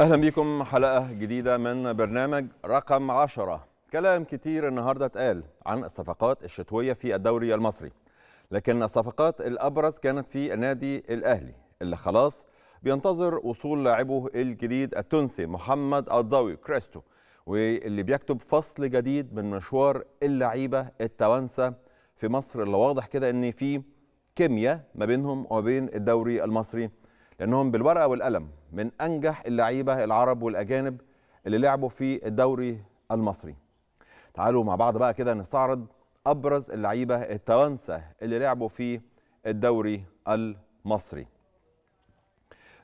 أهلا بكم حلقة جديدة من برنامج رقم 10 كلام كتير النهاردة اتقال عن الصفقات الشتوية في الدوري المصري لكن الصفقات الأبرز كانت في النادي الأهلي اللي خلاص بينتظر وصول لاعبه الجديد التونسي محمد الضوي كريستو واللي بيكتب فصل جديد من مشوار اللعيبة التوانسة في مصر اللي واضح كده ان في كيمياء ما بينهم وما بين الدوري المصري لانهم بالورقه والقلم من انجح اللعيبه العرب والاجانب اللي لعبوا في الدوري المصري تعالوا مع بعض بقى كده نستعرض ابرز اللعيبه التوانسه اللي لعبوا في الدوري المصري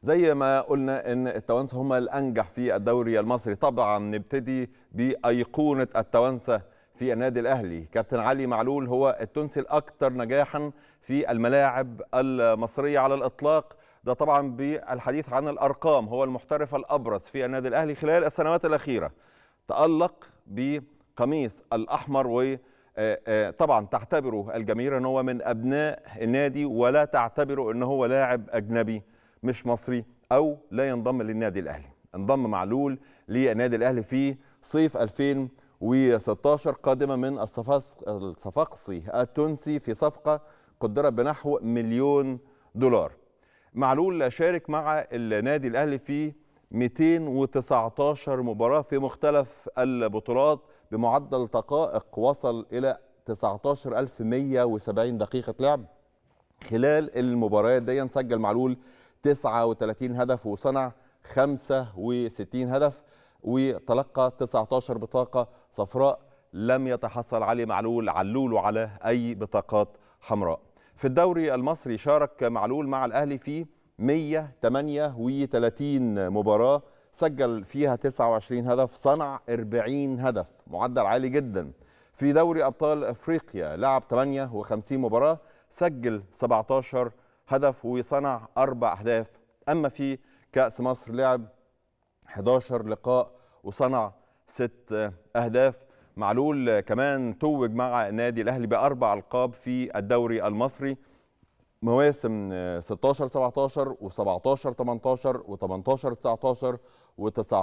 زي ما قلنا ان التوانسه هم الانجح في الدوري المصري طبعا نبتدي بايقونه التوانسه في النادي الاهلي كابتن علي معلول هو التونسي الاكثر نجاحا في الملاعب المصريه على الاطلاق ده طبعا بالحديث عن الأرقام هو المحترف الأبرز في النادي الأهلي خلال السنوات الأخيرة تألق بقميص الأحمر و طبعا تعتبره الجماهير ان هو من ابناء النادي ولا تعتبره ان هو لاعب اجنبي مش مصري او لا ينضم للنادي الاهلي انضم معلول للنادي الاهلي في صيف 2016 قادمه من الصفاقسي التونسي في صفقه قدرت بنحو مليون دولار معلول شارك مع النادي الاهلي في 219 مباراه في مختلف البطولات بمعدل دقائق وصل الى 19170 دقيقه لعب خلال المباريات دي سجل معلول 39 هدف وصنع 65 هدف وتلقى 19 بطاقه صفراء لم يتحصل علي معلول علول على اي بطاقات حمراء في الدوري المصري شارك معلول مع الأهلي في 138 مباراة سجل فيها 29 هدف صنع 40 هدف معدل عالي جدا في دوري أبطال أفريقيا لعب 58 مباراة سجل 17 هدف وصنع أربع أهداف أما في كأس مصر لعب 11 لقاء وصنع ست أهداف معلول كمان توج مع النادي الاهلي باربع القاب في الدوري المصري مواسم 16 17 و17 18 و18 19 و19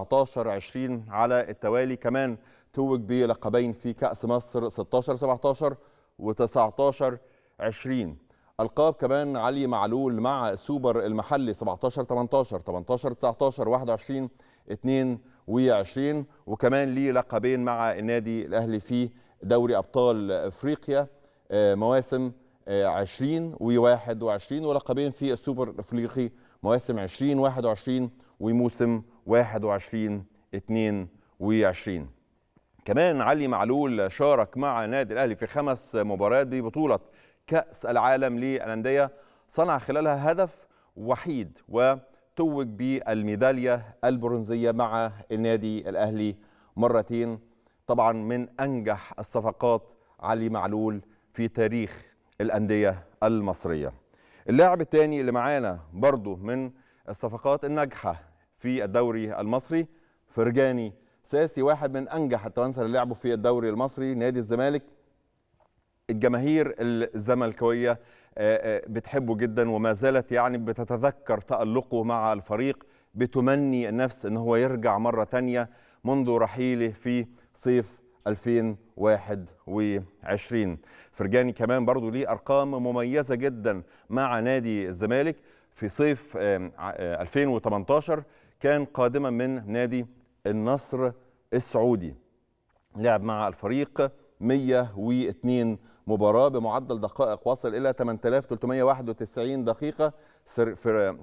20 على التوالي كمان توج بلقبين في كأس مصر 16 17 و19 20 القاب كمان علي معلول مع سوبر المحلي 17 18 18 19 21 22 وكمان ليه لقبين مع النادي الاهلي في دوري ابطال افريقيا آه، مواسم 20 آه، و21 ولقبين في السوبر الافريقي مواسم 20 21 وموسم 21 22 كمان علي معلول شارك مع نادي الاهلي في خمس مباريات ببطوله كأس العالم للأندية صنع خلالها هدف وحيد وتوج بالميدالية البرونزية مع النادي الأهلي مرتين طبعا من أنجح الصفقات علي معلول في تاريخ الأندية المصرية اللاعب الثاني اللي معانا برضه من الصفقات الناجحة في الدوري المصري فرجاني ساسي واحد من أنجح التوانسة اللي لعبوا في الدوري المصري نادي الزمالك الجماهير الزملكاويه آه، آه، بتحبه جدا وما زالت يعني بتتذكر تألقه مع الفريق بتمني النفس ان هو يرجع مره ثانيه منذ رحيله في صيف 2021 فرجاني كمان برضو ليه ارقام مميزه جدا مع نادي الزمالك في صيف 2018 آه، كان قادما من نادي النصر السعودي لعب مع الفريق 102 مباراة بمعدل دقائق وصل إلى 8391 دقيقة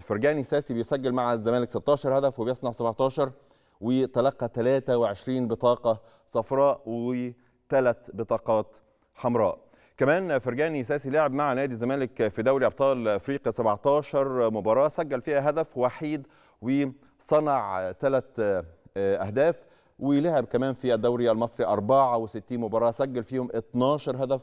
فرجاني ساسي بيسجل مع الزمالك 16 هدف وبيصنع 17 وتلقى 23 بطاقة صفراء وثلاث بطاقات حمراء كمان فرجاني ساسي لعب مع نادي الزمالك في دوري ابطال افريقيا 17 مباراه سجل فيها هدف وحيد وصنع ثلاث آه، اهداف ولعب كمان في الدوري المصري 64 مباراه سجل فيهم 12 هدف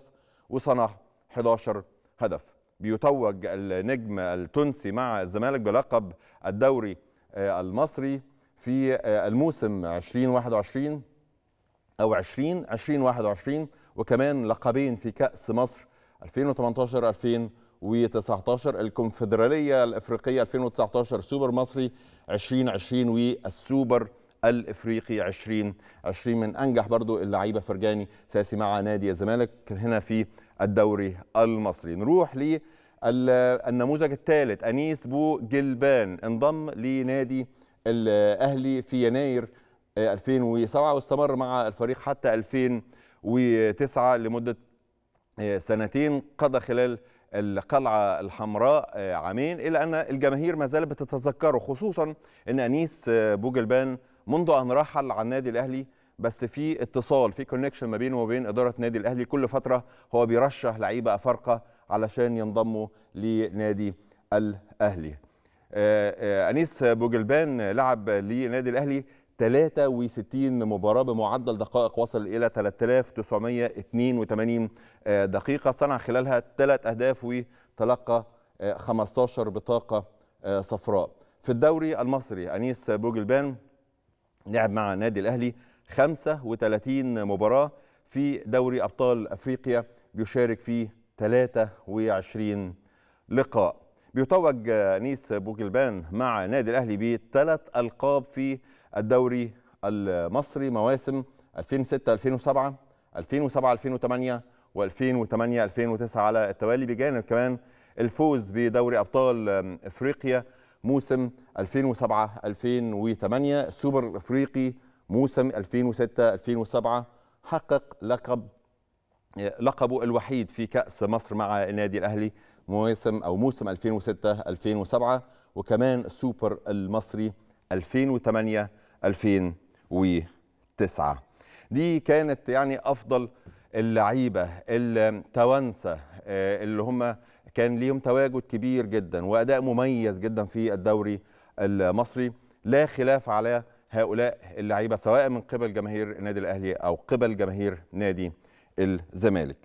وصنع 11 هدف بيتوج النجم التونسي مع الزمالك بلقب الدوري آه، المصري في آه، الموسم 2021 او 20 2021 وكمان لقبين في كاس مصر 2018 2019 الكونفدراليه الافريقيه 2019 سوبر مصري 2020 والسوبر الافريقي 20 20 من انجح برضو اللعيبه فرجاني ساسي مع نادي الزمالك هنا في الدوري المصري نروح ل النموذج الثالث انيس بو جلبان انضم لنادي الاهلي في يناير 2007 آه، واستمر مع الفريق حتى 2009 لمده آه، سنتين قضى خلال القلعة الحمراء آه، عامين إلا أن الجماهير ما زالت بتتذكره خصوصا أن أنيس بوجلبان منذ ان رحل عن النادي الاهلي بس في اتصال في كونكشن ما بينه وبين اداره النادي الاهلي كل فتره هو بيرشح لعيبه افارقه علشان ينضموا لنادي الاهلي آه، آه، انيس بوجلبان لعب لنادي الاهلي 63 مباراه بمعدل دقائق وصل الى 3982 آه، دقيقه صنع خلالها ثلاث اهداف وتلقى 15 بطاقه صفراء في الدوري المصري انيس بوجلبان لعب مع النادي الاهلي 35 مباراه في دوري ابطال افريقيا بيشارك فيه 23 لقاء بيتوج انيس بوجلبان مع النادي الاهلي بثلاث القاب في الدوري المصري مواسم 2006 2007 2007 2008 و2008 2009 على التوالي بجانب كمان الفوز بدوري ابطال افريقيا موسم 2007 2008 السوبر الافريقي موسم 2006 2007 حقق لقب لقبه الوحيد في كأس مصر مع النادي الأهلي موسم أو موسم 2006 2007 وكمان السوبر المصري 2008 2009 دي كانت يعني أفضل اللعيبه التوانسه آه، اللي هم كان ليهم تواجد كبير جدا واداء مميز جدا في الدوري المصري لا خلاف على هؤلاء اللعيبه سواء من قبل جماهير النادي الاهلي او قبل جماهير نادي الزمالك